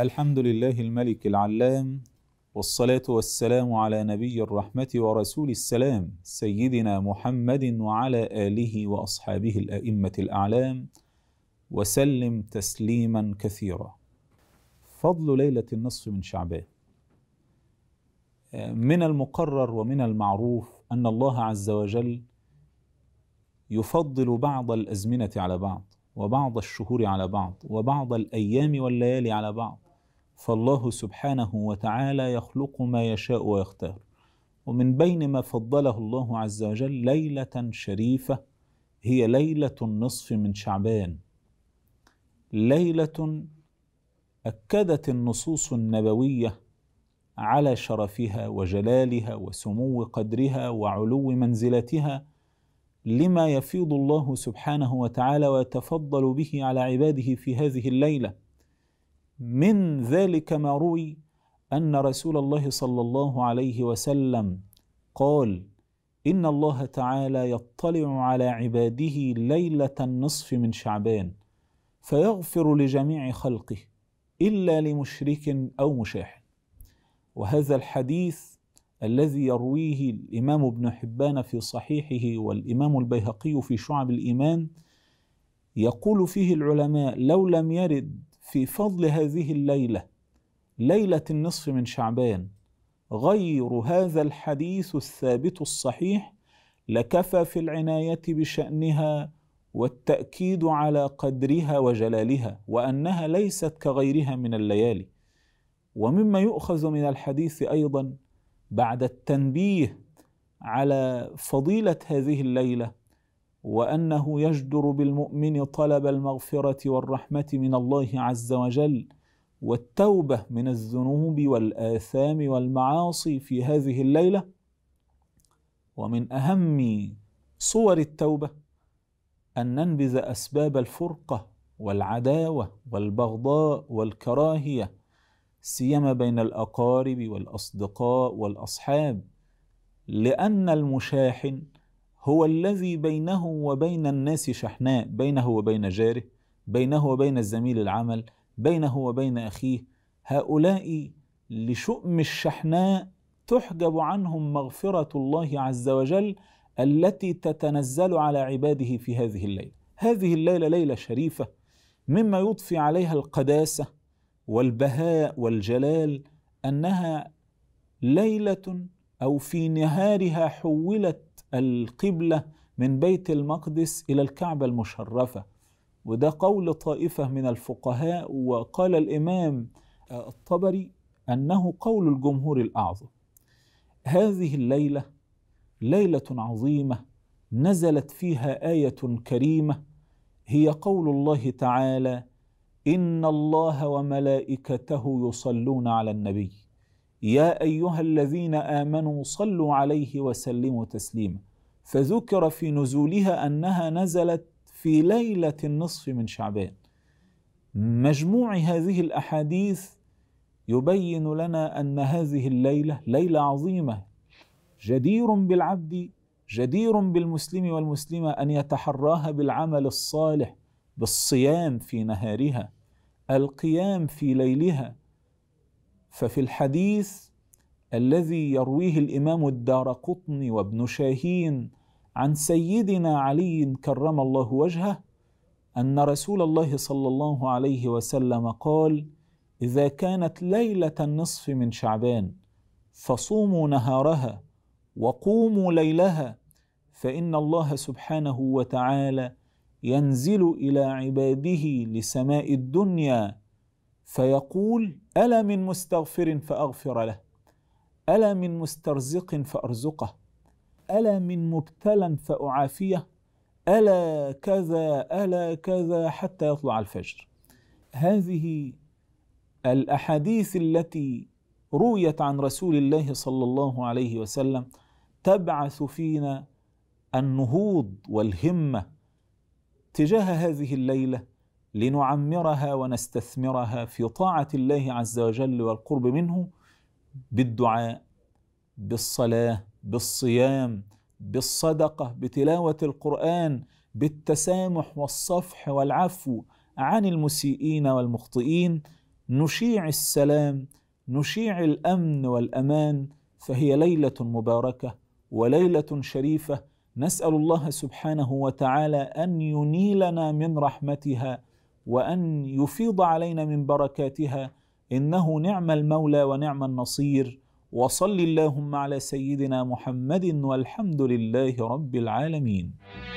الحمد لله الملك العلام والصلاة والسلام على نبي الرحمة ورسول السلام سيدنا محمد وعلى آله وأصحابه الأئمة الأعلام وسلم تسليما كثيرا. فضل ليلة النصف من شعبان. من المقرر ومن المعروف أن الله عز وجل يفضل بعض الأزمنة على بعض وبعض الشهور على بعض وبعض الأيام والليالي على بعض فالله سبحانه وتعالى يخلق ما يشاء ويختار ومن بين ما فضله الله عز وجل ليله شريفه هي ليله النصف من شعبان ليله اكدت النصوص النبويه على شرفها وجلالها وسمو قدرها وعلو منزلتها لما يفيض الله سبحانه وتعالى ويتفضل به على عباده في هذه الليله من ذلك ما روي ان رسول الله صلى الله عليه وسلم قال ان الله تعالى يطلع على عباده ليله النصف من شعبان فيغفر لجميع خلقه الا لمشرك او مشاحن وهذا الحديث الذي يرويه الامام ابن حبان في صحيحه والامام البيهقي في شعب الايمان يقول فيه العلماء لو لم يرد في فضل هذه الليله ليله النصف من شعبان غير هذا الحديث الثابت الصحيح لكفى في العنايه بشانها والتاكيد على قدرها وجلالها وانها ليست كغيرها من الليالي ومما يؤخذ من الحديث ايضا بعد التنبيه على فضيله هذه الليله وانه يجدر بالمؤمن طلب المغفره والرحمه من الله عز وجل والتوبه من الذنوب والاثام والمعاصي في هذه الليله ومن اهم صور التوبه ان ننبذ اسباب الفرقه والعداوه والبغضاء والكراهيه سيما بين الاقارب والاصدقاء والاصحاب لان المشاحن هو الذي بينه وبين الناس شحناء بينه وبين جاره بينه وبين الزميل العمل بينه وبين اخيه هؤلاء لشؤم الشحناء تحجب عنهم مغفره الله عز وجل التي تتنزل على عباده في هذه الليله هذه الليله ليله شريفه مما يضفي عليها القداسه والبهاء والجلال انها ليله او في نهارها حولت القبله من بيت المقدس الى الكعبه المشرفه وده قول طائفه من الفقهاء وقال الامام الطبري انه قول الجمهور الاعظم هذه الليله ليله عظيمه نزلت فيها ايه كريمه هي قول الله تعالى ان الله وملائكته يصلون على النبي يا ايها الذين امنوا صلوا عليه وسلموا تسليما فذكر في نزولها انها نزلت في ليله النصف من شعبان مجموع هذه الاحاديث يبين لنا ان هذه الليله ليله عظيمه جدير بالعبد جدير بالمسلم والمسلمه ان يتحراها بالعمل الصالح بالصيام في نهارها القيام في ليلها ففي الحديث الذي يرويه الامام الدار قطني وابن شاهين عن سيدنا علي كرم الله وجهه ان رسول الله صلى الله عليه وسلم قال اذا كانت ليله النصف من شعبان فصوموا نهارها وقوموا ليلها فان الله سبحانه وتعالى ينزل الى عباده لسماء الدنيا فيقول ألا من مستغفر فأغفر له ألا من مسترزق فأرزقه ألا من مبتلى فأعافيه ألا كذا ألا كذا حتى يطلع الفجر هذه الأحاديث التي رويت عن رسول الله صلى الله عليه وسلم تبعث فينا النهوض والهمه تجاه هذه الليله لنعمرها ونستثمرها في طاعه الله عز وجل والقرب منه بالدعاء بالصلاه بالصيام بالصدقه بتلاوه القران بالتسامح والصفح والعفو عن المسيئين والمخطئين نشيع السلام نشيع الامن والامان فهي ليله مباركه وليله شريفه نسال الله سبحانه وتعالى ان ينيلنا من رحمتها وان يفيض علينا من بركاتها انه نعم المولى ونعم النصير وصل اللهم على سيدنا محمد والحمد لله رب العالمين